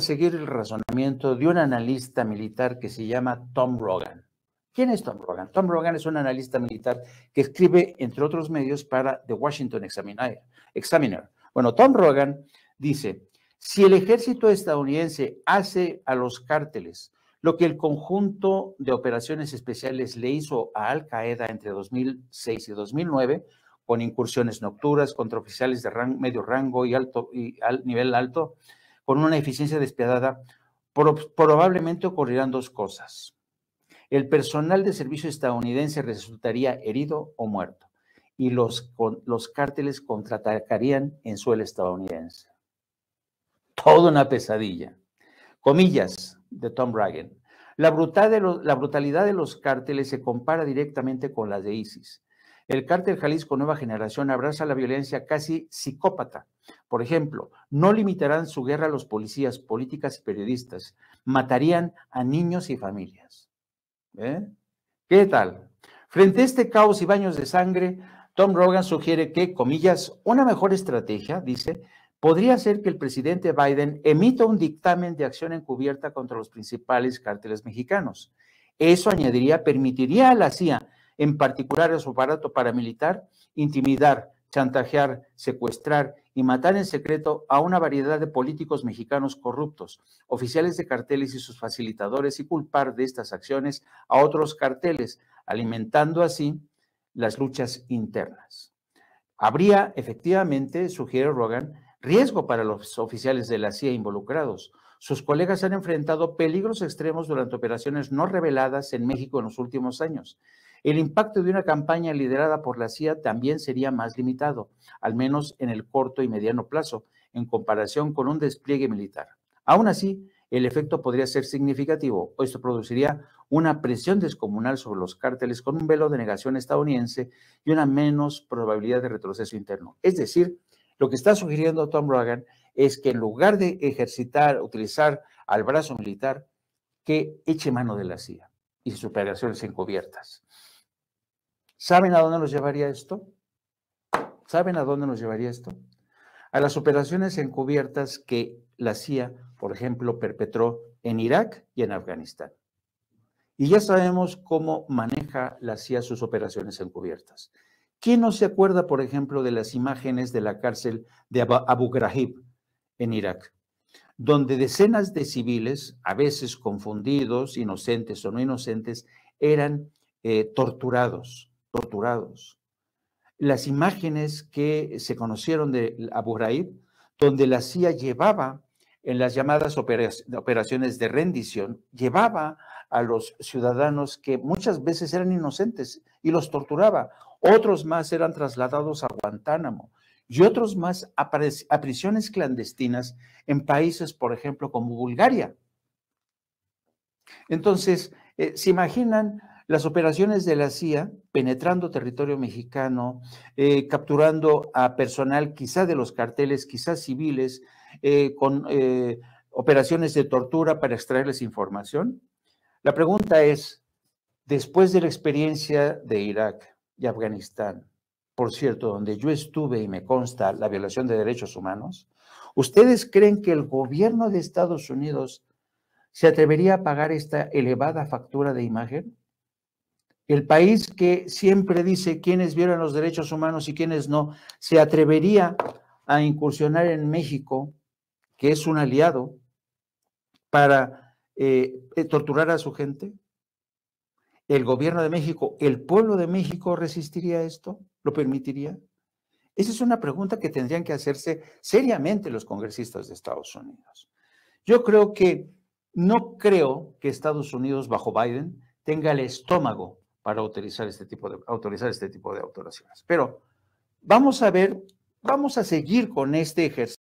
seguir el razonamiento de un analista militar que se llama Tom Rogan. ¿Quién es Tom Rogan? Tom Rogan es un analista militar que escribe, entre otros medios, para The Washington Examiner. Bueno, Tom Rogan dice, si el ejército estadounidense hace a los cárteles lo que el conjunto de operaciones especiales le hizo a Al Qaeda entre 2006 y 2009, con incursiones nocturnas contra oficiales de medio rango y alto y al nivel alto, con una eficiencia despiadada, probablemente ocurrirán dos cosas. El personal de servicio estadounidense resultaría herido o muerto y los, cárteles contraatacarían en suelo estadounidense. Toda una pesadilla. Comillas de Tom Bragan. La, la brutalidad de los cárteles se compara directamente con las de ISIS. El cártel Jalisco Nueva Generación abraza la violencia casi psicópata. Por ejemplo, no limitarán su guerra a los policías, políticas y periodistas. Matarían a niños y familias. ¿Eh? ¿Qué tal? Frente a este caos y baños de sangre, Tom Rogan sugiere que, comillas, una mejor estrategia, dice, podría ser que el presidente Biden emita un dictamen de acción encubierta contra los principales cárteles mexicanos. Eso añadiría, permitiría a la CIA en particular a su aparato paramilitar, intimidar, chantajear, secuestrar y matar en secreto a una variedad de políticos mexicanos corruptos, oficiales de carteles y sus facilitadores y culpar de estas acciones a otros carteles, alimentando así las luchas internas. Habría, efectivamente, sugiere Rogan, riesgo para los oficiales de la CIA involucrados. Sus colegas han enfrentado peligros extremos durante operaciones no reveladas en México en los últimos años. El impacto de una campaña liderada por la CIA también sería más limitado, al menos en el corto y mediano plazo, en comparación con un despliegue militar. Aún así, el efecto podría ser significativo. o pues Esto produciría una presión descomunal sobre los cárteles con un velo de negación estadounidense y una menos probabilidad de retroceso interno. Es decir, lo que está sugiriendo Tom Reagan es que en lugar de ejercitar, utilizar al brazo militar, que eche mano de la CIA y sus operaciones encubiertas. ¿Saben a dónde nos llevaría esto? ¿Saben a dónde nos llevaría esto? A las operaciones encubiertas que la CIA, por ejemplo, perpetró en Irak y en Afganistán. Y ya sabemos cómo maneja la CIA sus operaciones encubiertas. ¿Quién no se acuerda, por ejemplo, de las imágenes de la cárcel de Abu Ghraib en Irak? Donde decenas de civiles, a veces confundidos, inocentes o no inocentes, eran eh, torturados torturados. Las imágenes que se conocieron de Abu Ghraib, donde la CIA llevaba en las llamadas operaciones de rendición, llevaba a los ciudadanos que muchas veces eran inocentes y los torturaba. Otros más eran trasladados a Guantánamo y otros más a, prisiones clandestinas en países, por ejemplo, como Bulgaria. Entonces, eh, se imaginan las operaciones de la CIA, penetrando territorio mexicano, eh, capturando a personal quizá de los carteles, quizá civiles, eh, con eh, operaciones de tortura para extraerles información. La pregunta es, después de la experiencia de Irak y Afganistán, por cierto, donde yo estuve y me consta la violación de derechos humanos, ¿ustedes creen que el gobierno de Estados Unidos se atrevería a pagar esta elevada factura de imagen? el país que siempre dice quiénes violan los derechos humanos y quiénes no, se atrevería a incursionar en México, que es un aliado, para eh, torturar a su gente? ¿El gobierno de México, el pueblo de México resistiría esto? ¿Lo permitiría? Esa es una pregunta que tendrían que hacerse seriamente los congresistas de Estados Unidos. Yo creo que no creo que Estados Unidos bajo Biden tenga el estómago para autorizar este tipo de, autorizar este tipo de autoraciones. Pero vamos a ver, vamos a seguir con este ejercicio.